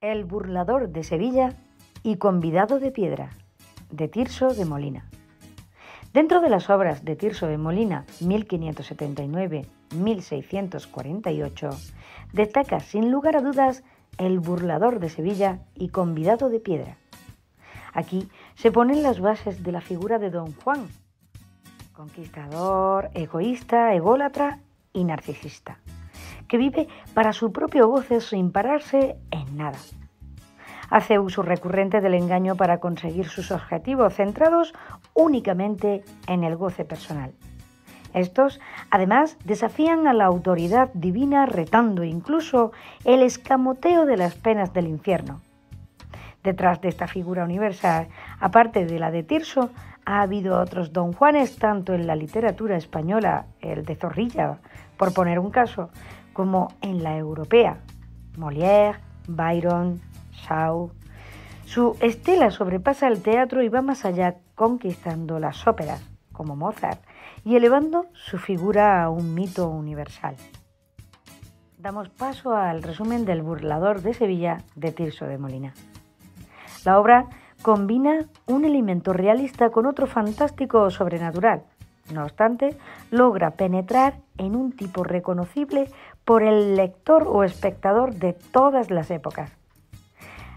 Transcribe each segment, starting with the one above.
El burlador de Sevilla y convidado de piedra, de Tirso de Molina. Dentro de las obras de Tirso de Molina, 1579-1648, destaca sin lugar a dudas El burlador de Sevilla y convidado de piedra. Aquí se ponen las bases de la figura de Don Juan, conquistador, egoísta, ególatra y narcisista que vive para su propio goce sin pararse en nada. Hace uso recurrente del engaño para conseguir sus objetivos centrados únicamente en el goce personal. Estos, además, desafían a la autoridad divina retando incluso el escamoteo de las penas del infierno. Detrás de esta figura universal, aparte de la de Tirso, ha habido otros don Juanes tanto en la literatura española, el de Zorrilla, por poner un caso, como en la europea, Molière, Byron, Shaw. Su estela sobrepasa el teatro y va más allá, conquistando las óperas, como Mozart, y elevando su figura a un mito universal. Damos paso al resumen del Burlador de Sevilla de Tirso de Molina. La obra combina un elemento realista con otro fantástico sobrenatural. No obstante, logra penetrar en un tipo reconocible por el lector o espectador de todas las épocas.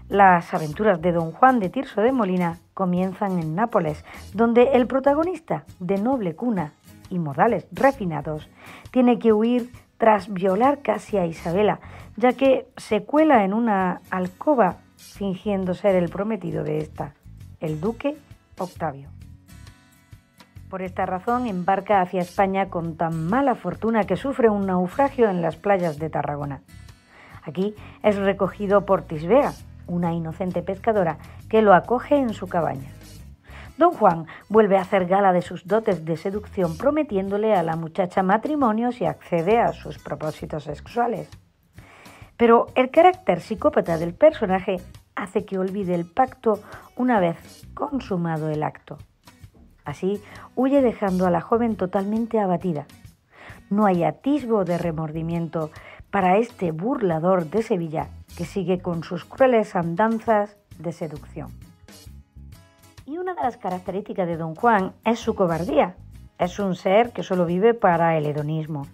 Las aventuras de Don Juan de Tirso de Molina comienzan en Nápoles, donde el protagonista, de noble cuna y modales refinados, tiene que huir tras violar casi a Isabela, ya que se cuela en una alcoba fingiendo ser el prometido de esta, el duque Octavio. Por esta razón embarca hacia España con tan mala fortuna que sufre un naufragio en las playas de Tarragona. Aquí es recogido por Tisbea, una inocente pescadora que lo acoge en su cabaña. Don Juan vuelve a hacer gala de sus dotes de seducción prometiéndole a la muchacha matrimonio si accede a sus propósitos sexuales. Pero el carácter psicópata del personaje hace que olvide el pacto una vez consumado el acto. Así huye dejando a la joven totalmente abatida. No hay atisbo de remordimiento para este burlador de Sevilla que sigue con sus crueles andanzas de seducción. Y una de las características de don Juan es su cobardía. Es un ser que solo vive para el hedonismo,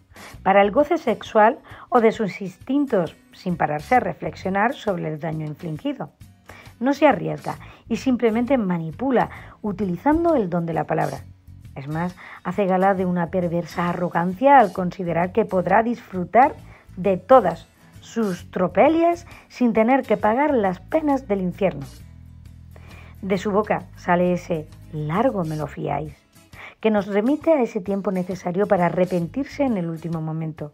para el goce sexual o de sus instintos, sin pararse a reflexionar sobre el daño infligido no se arriesga y simplemente manipula utilizando el don de la palabra. Es más, hace gala de una perversa arrogancia al considerar que podrá disfrutar de todas sus tropelias sin tener que pagar las penas del infierno. De su boca sale ese largo me lo fiáis, que nos remite a ese tiempo necesario para arrepentirse en el último momento.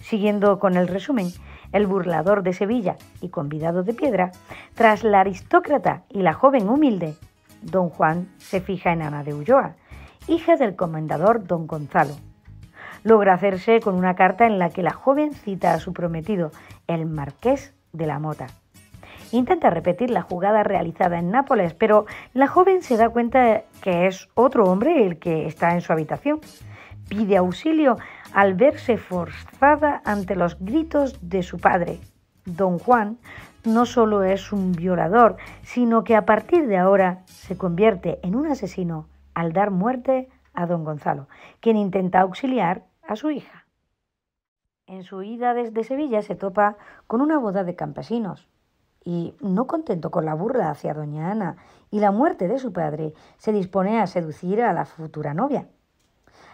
Siguiendo con el resumen, el burlador de Sevilla y convidado de piedra, tras la aristócrata y la joven humilde, don Juan se fija en Ana de Ulloa, hija del comendador don Gonzalo. Logra hacerse con una carta en la que la joven cita a su prometido, el marqués de la Mota. Intenta repetir la jugada realizada en Nápoles, pero la joven se da cuenta que es otro hombre el que está en su habitación. Pide auxilio al verse forzada ante los gritos de su padre. Don Juan no solo es un violador, sino que a partir de ahora se convierte en un asesino al dar muerte a don Gonzalo, quien intenta auxiliar a su hija. En su ida desde Sevilla se topa con una boda de campesinos, y, no contento con la burla hacia doña Ana y la muerte de su padre, se dispone a seducir a la futura novia.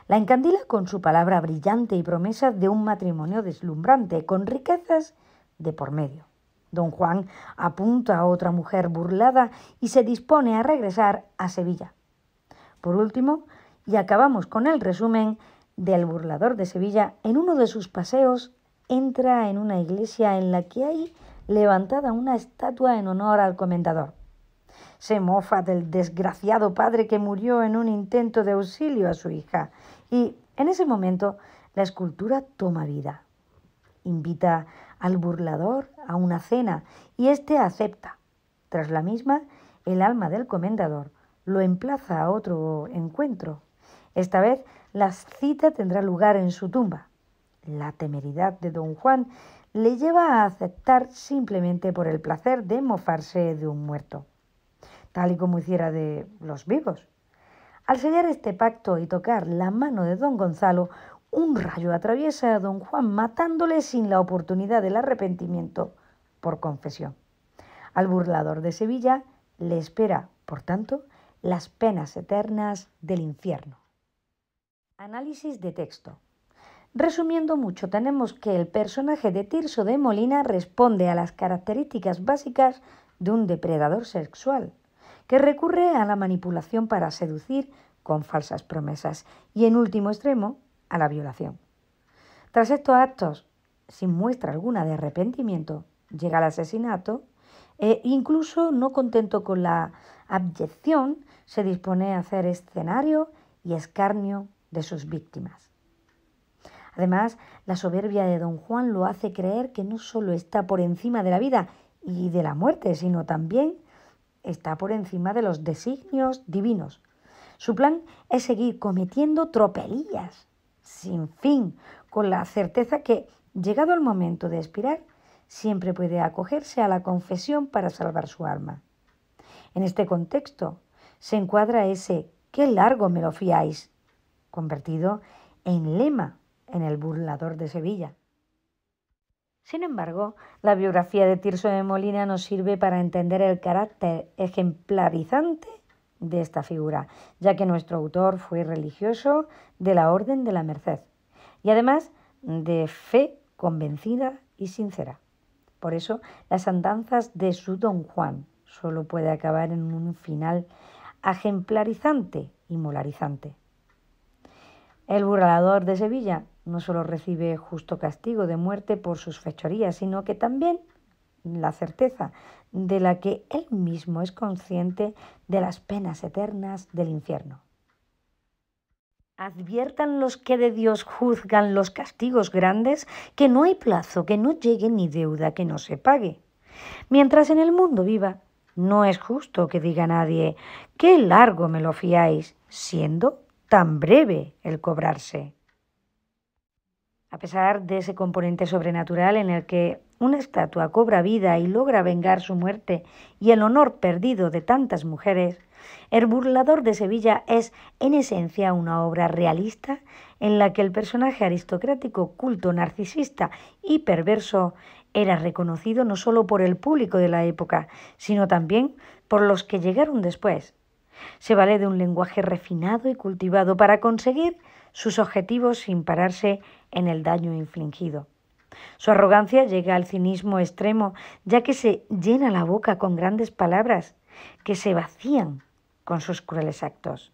La encandila con su palabra brillante y promesa de un matrimonio deslumbrante, con riquezas de por medio. Don Juan apunta a otra mujer burlada y se dispone a regresar a Sevilla. Por último, y acabamos con el resumen del burlador de Sevilla, en uno de sus paseos entra en una iglesia en la que hay levantada una estatua en honor al comendador. Se mofa del desgraciado padre que murió en un intento de auxilio a su hija y en ese momento la escultura toma vida. Invita al burlador a una cena y éste acepta. Tras la misma, el alma del comendador lo emplaza a otro encuentro. Esta vez la cita tendrá lugar en su tumba. La temeridad de don Juan le lleva a aceptar simplemente por el placer de mofarse de un muerto, tal y como hiciera de los vivos. Al sellar este pacto y tocar la mano de don Gonzalo, un rayo atraviesa a don Juan matándole sin la oportunidad del arrepentimiento por confesión. Al burlador de Sevilla le espera, por tanto, las penas eternas del infierno. Análisis de texto. Resumiendo mucho, tenemos que el personaje de Tirso de Molina responde a las características básicas de un depredador sexual, que recurre a la manipulación para seducir con falsas promesas y, en último extremo, a la violación. Tras estos actos, sin muestra alguna de arrepentimiento, llega el asesinato e incluso no contento con la abyección, se dispone a hacer escenario y escarnio de sus víctimas. Además, la soberbia de don Juan lo hace creer que no solo está por encima de la vida y de la muerte, sino también está por encima de los designios divinos. Su plan es seguir cometiendo tropelías sin fin, con la certeza que, llegado el momento de expirar, siempre puede acogerse a la confesión para salvar su alma. En este contexto se encuadra ese qué largo me lo fiáis, convertido en lema en el burlador de Sevilla. Sin embargo, la biografía de Tirso de Molina nos sirve para entender el carácter ejemplarizante de esta figura, ya que nuestro autor fue religioso de la Orden de la Merced y además de fe convencida y sincera. Por eso, las andanzas de su don Juan solo puede acabar en un final ejemplarizante y molarizante. El burlador de Sevilla no solo recibe justo castigo de muerte por sus fechorías, sino que también la certeza de la que él mismo es consciente de las penas eternas del infierno. Adviertan los que de Dios juzgan los castigos grandes que no hay plazo, que no llegue ni deuda que no se pague. Mientras en el mundo viva, no es justo que diga nadie, qué largo me lo fiáis, siendo tan breve el cobrarse. A pesar de ese componente sobrenatural en el que una estatua cobra vida y logra vengar su muerte y el honor perdido de tantas mujeres, El burlador de Sevilla es en esencia una obra realista en la que el personaje aristocrático, culto, narcisista y perverso era reconocido no solo por el público de la época, sino también por los que llegaron después. Se vale de un lenguaje refinado y cultivado para conseguir sus objetivos sin pararse en el daño infligido. Su arrogancia llega al cinismo extremo, ya que se llena la boca con grandes palabras que se vacían con sus crueles actos.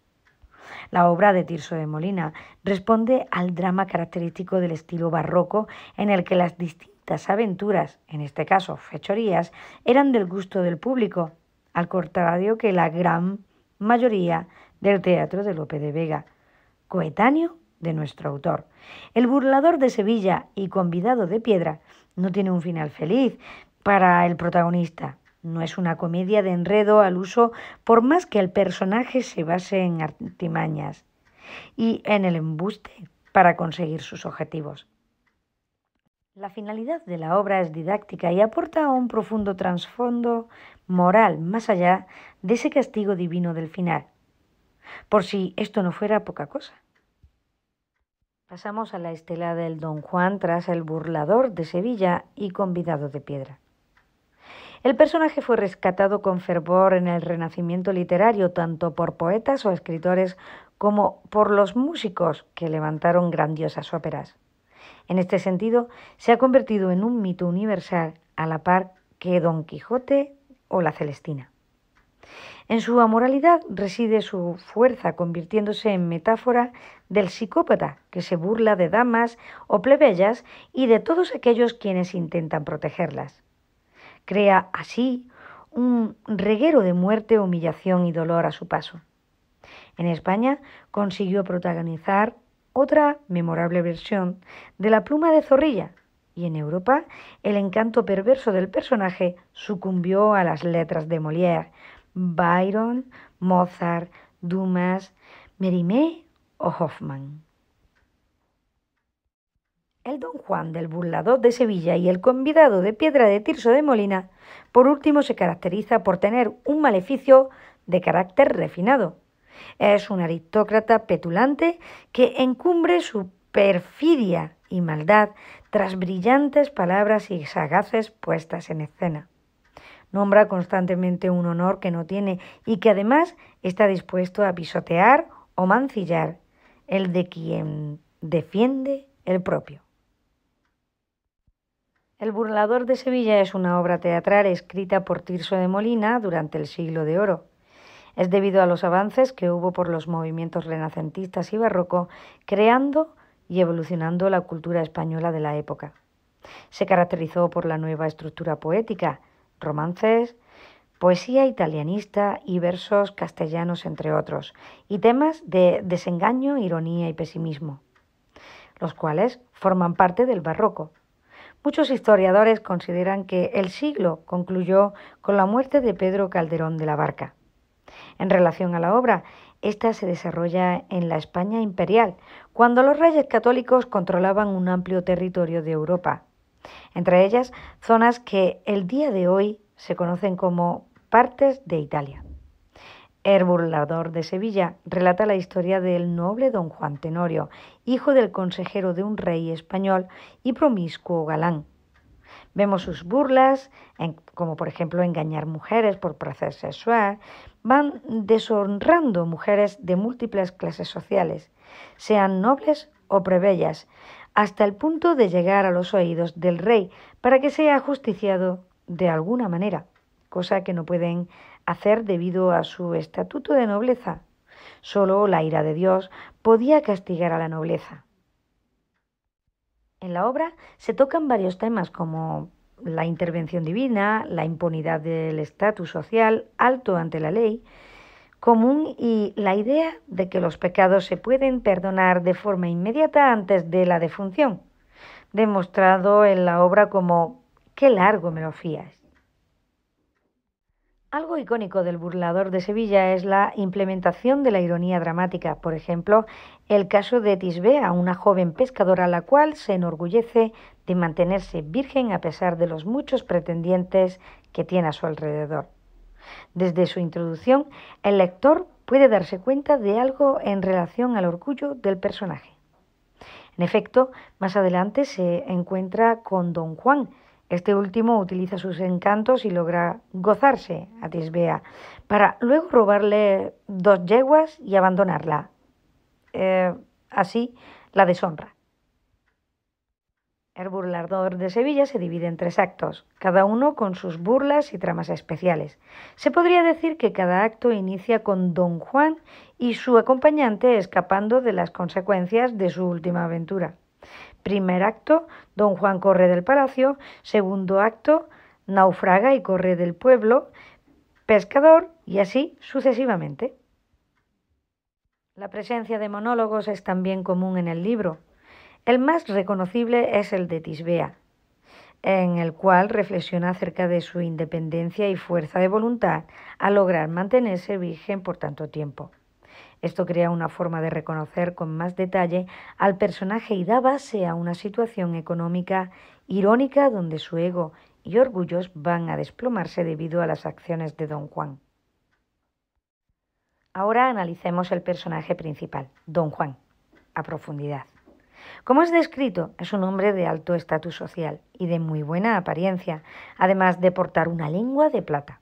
La obra de Tirso de Molina responde al drama característico del estilo barroco en el que las distintas aventuras, en este caso fechorías, eran del gusto del público, al contrario que la gran mayoría del teatro de Lope de Vega, coetáneo de nuestro autor. El burlador de Sevilla y convidado de piedra no tiene un final feliz para el protagonista. No es una comedia de enredo al uso por más que el personaje se base en artimañas y en el embuste para conseguir sus objetivos. La finalidad de la obra es didáctica y aporta un profundo trasfondo moral más allá de ese castigo divino del final, por si esto no fuera poca cosa. Pasamos a la estela del Don Juan tras el burlador de Sevilla y convidado de piedra. El personaje fue rescatado con fervor en el Renacimiento literario, tanto por poetas o escritores como por los músicos que levantaron grandiosas óperas. En este sentido, se ha convertido en un mito universal a la par que Don Quijote o la Celestina. En su amoralidad reside su fuerza, convirtiéndose en metáfora del psicópata, que se burla de damas o plebeyas y de todos aquellos quienes intentan protegerlas. Crea así un reguero de muerte, humillación y dolor a su paso. En España consiguió protagonizar otra memorable versión de La pluma de zorrilla, y en Europa el encanto perverso del personaje sucumbió a las letras de Molière, Byron, Mozart, Dumas, Mérimée o Hoffman. El don Juan del burlador de Sevilla y el convidado de piedra de Tirso de Molina, por último, se caracteriza por tener un maleficio de carácter refinado. Es un aristócrata petulante que encumbre su perfidia y maldad tras brillantes palabras y sagaces puestas en escena nombra constantemente un honor que no tiene y que además está dispuesto a pisotear o mancillar, el de quien defiende el propio. El burlador de Sevilla es una obra teatral escrita por Tirso de Molina durante el siglo de oro. Es debido a los avances que hubo por los movimientos renacentistas y barroco, creando y evolucionando la cultura española de la época. Se caracterizó por la nueva estructura poética, romances, poesía italianista y versos castellanos, entre otros, y temas de desengaño, ironía y pesimismo, los cuales forman parte del barroco. Muchos historiadores consideran que el siglo concluyó con la muerte de Pedro Calderón de la Barca. En relación a la obra, esta se desarrolla en la España imperial, cuando los reyes católicos controlaban un amplio territorio de Europa, entre ellas zonas que el día de hoy se conocen como partes de Italia. El burlador de Sevilla relata la historia del noble don Juan Tenorio, hijo del consejero de un rey español y promiscuo galán. Vemos sus burlas, como por ejemplo engañar mujeres por placer sexual, van deshonrando mujeres de múltiples clases sociales, sean nobles o prebellas, hasta el punto de llegar a los oídos del rey para que sea justiciado de alguna manera, cosa que no pueden hacer debido a su estatuto de nobleza. Solo la ira de Dios podía castigar a la nobleza. En la obra se tocan varios temas como la intervención divina, la impunidad del estatus social alto ante la ley, común y la idea de que los pecados se pueden perdonar de forma inmediata antes de la defunción, demostrado en la obra como Qué largo me lo fías. Algo icónico del burlador de Sevilla es la implementación de la ironía dramática, por ejemplo, el caso de Tisbea, una joven pescadora la cual se enorgullece de mantenerse virgen a pesar de los muchos pretendientes que tiene a su alrededor. Desde su introducción, el lector puede darse cuenta de algo en relación al orgullo del personaje. En efecto, más adelante se encuentra con Don Juan. Este último utiliza sus encantos y logra gozarse a Tisbea, para luego robarle dos yeguas y abandonarla. Eh, así la deshonra. El burlador de Sevilla se divide en tres actos, cada uno con sus burlas y tramas especiales. Se podría decir que cada acto inicia con Don Juan y su acompañante escapando de las consecuencias de su última aventura. Primer acto, Don Juan corre del palacio. Segundo acto, naufraga y corre del pueblo, pescador y así sucesivamente. La presencia de monólogos es también común en el libro. El más reconocible es el de Tisbea, en el cual reflexiona acerca de su independencia y fuerza de voluntad al lograr mantenerse virgen por tanto tiempo. Esto crea una forma de reconocer con más detalle al personaje y da base a una situación económica irónica donde su ego y orgullos van a desplomarse debido a las acciones de don Juan. Ahora analicemos el personaje principal, don Juan, a profundidad. Como es descrito, es un hombre de alto estatus social y de muy buena apariencia, además de portar una lengua de plata,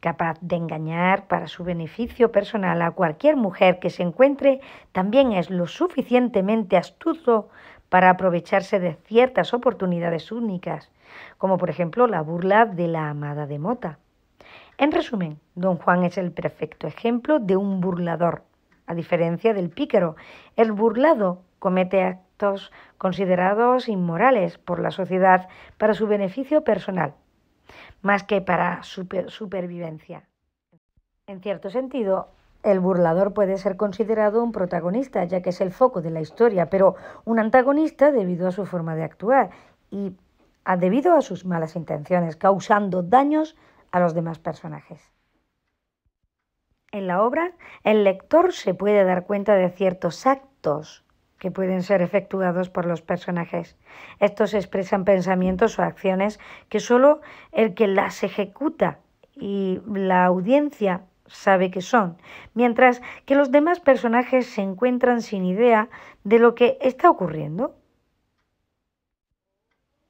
capaz de engañar para su beneficio personal a cualquier mujer que se encuentre, también es lo suficientemente astuto para aprovecharse de ciertas oportunidades únicas, como por ejemplo la burla de la amada de Mota. En resumen, don Juan es el perfecto ejemplo de un burlador a diferencia del pícaro. El burlado comete actos considerados inmorales por la sociedad para su beneficio personal, más que para su supervivencia. En cierto sentido, el burlador puede ser considerado un protagonista, ya que es el foco de la historia, pero un antagonista debido a su forma de actuar y debido a sus malas intenciones, causando daños a los demás personajes en la obra, el lector se puede dar cuenta de ciertos actos que pueden ser efectuados por los personajes. Estos expresan pensamientos o acciones que solo el que las ejecuta y la audiencia sabe que son, mientras que los demás personajes se encuentran sin idea de lo que está ocurriendo.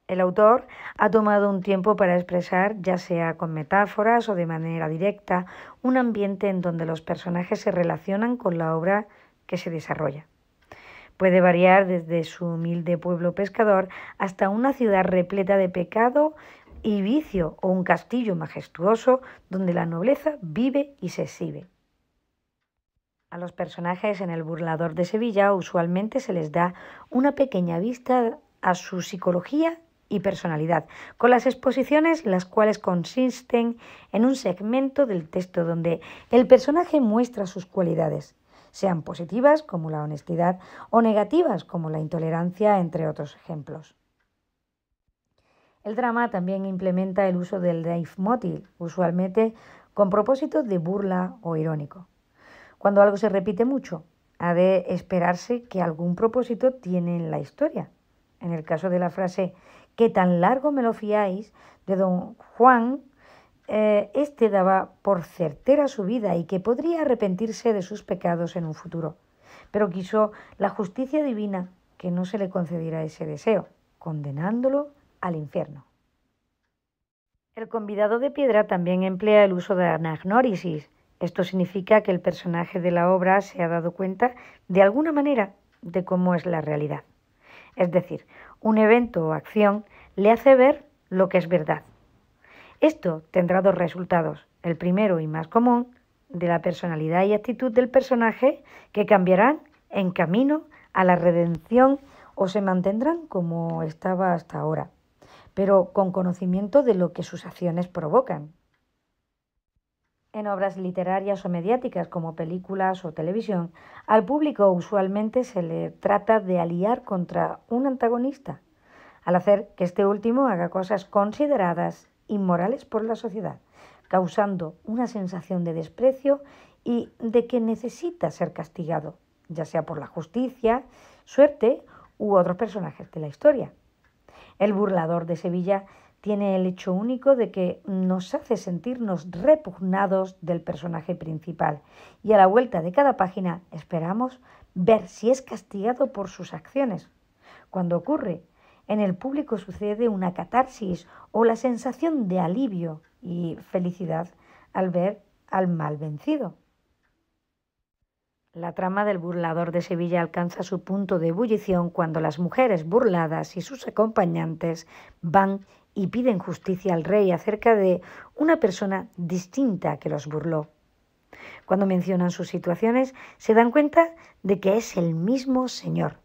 El autor ha tomado un tiempo para expresar, ya sea con metáforas o de manera directa, un ambiente en donde los personajes se relacionan con la obra que se desarrolla. Puede variar desde su humilde pueblo pescador hasta una ciudad repleta de pecado y vicio o un castillo majestuoso donde la nobleza vive y se exhibe. A los personajes en El burlador de Sevilla usualmente se les da una pequeña vista a su psicología y personalidad, con las exposiciones las cuales consisten en un segmento del texto donde el personaje muestra sus cualidades, sean positivas como la honestidad o negativas como la intolerancia, entre otros ejemplos. El drama también implementa el uso del leitmotiv, usualmente con propósito de burla o irónico. Cuando algo se repite mucho, ha de esperarse que algún propósito tiene en la historia. En el caso de la frase que tan largo me lo fiáis, de don Juan, éste eh, este daba por certera su vida y que podría arrepentirse de sus pecados en un futuro. Pero quiso la justicia divina que no se le concediera ese deseo, condenándolo al infierno. El convidado de piedra también emplea el uso de anagnórisis. Esto significa que el personaje de la obra se ha dado cuenta, de alguna manera, de cómo es la realidad. Es decir, un evento o acción le hace ver lo que es verdad. Esto tendrá dos resultados. El primero y más común, de la personalidad y actitud del personaje, que cambiarán en camino a la redención o se mantendrán como estaba hasta ahora, pero con conocimiento de lo que sus acciones provocan en obras literarias o mediáticas como películas o televisión, al público usualmente se le trata de aliar contra un antagonista, al hacer que este último haga cosas consideradas inmorales por la sociedad, causando una sensación de desprecio y de que necesita ser castigado, ya sea por la justicia, suerte u otros personajes de la historia. El burlador de Sevilla tiene el hecho único de que nos hace sentirnos repugnados del personaje principal y a la vuelta de cada página esperamos ver si es castigado por sus acciones. Cuando ocurre, en el público sucede una catarsis o la sensación de alivio y felicidad al ver al mal vencido. La trama del burlador de Sevilla alcanza su punto de ebullición cuando las mujeres burladas y sus acompañantes van y piden justicia al rey acerca de una persona distinta que los burló. Cuando mencionan sus situaciones, se dan cuenta de que es el mismo señor,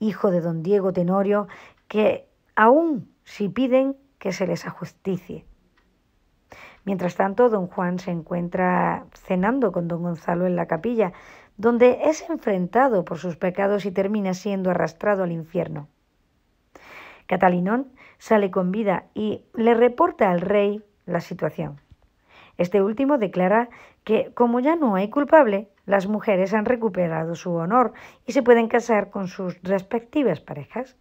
hijo de don Diego Tenorio, que aún si piden que se les ajusticie. Mientras tanto, don Juan se encuentra cenando con don Gonzalo en la capilla, donde es enfrentado por sus pecados y termina siendo arrastrado al infierno. Catalinón sale con vida y le reporta al rey la situación. Este último declara que, como ya no hay culpable, las mujeres han recuperado su honor y se pueden casar con sus respectivas parejas.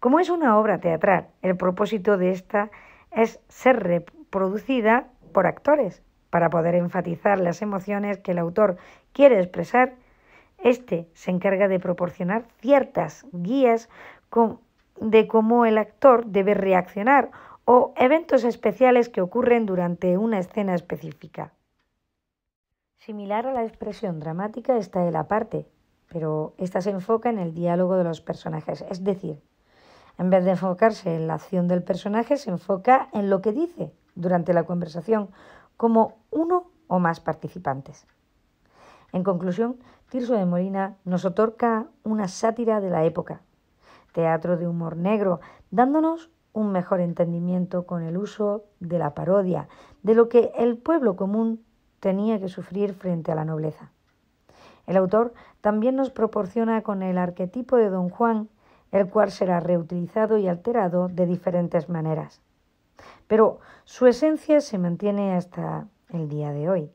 Como es una obra teatral, el propósito de esta es ser reproducida por actores, para poder enfatizar las emociones que el autor quiere expresar, este se encarga de proporcionar ciertas guías de cómo el actor debe reaccionar o eventos especiales que ocurren durante una escena específica. Similar a la expresión dramática está el aparte, pero esta se enfoca en el diálogo de los personajes, es decir, en vez de enfocarse en la acción del personaje, se enfoca en lo que dice durante la conversación como uno o más participantes. En conclusión, Tirso de Molina nos otorga una sátira de la época, teatro de humor negro, dándonos un mejor entendimiento con el uso de la parodia, de lo que el pueblo común tenía que sufrir frente a la nobleza. El autor también nos proporciona con el arquetipo de Don Juan, el cual será reutilizado y alterado de diferentes maneras. Pero su esencia se mantiene hasta el día de hoy.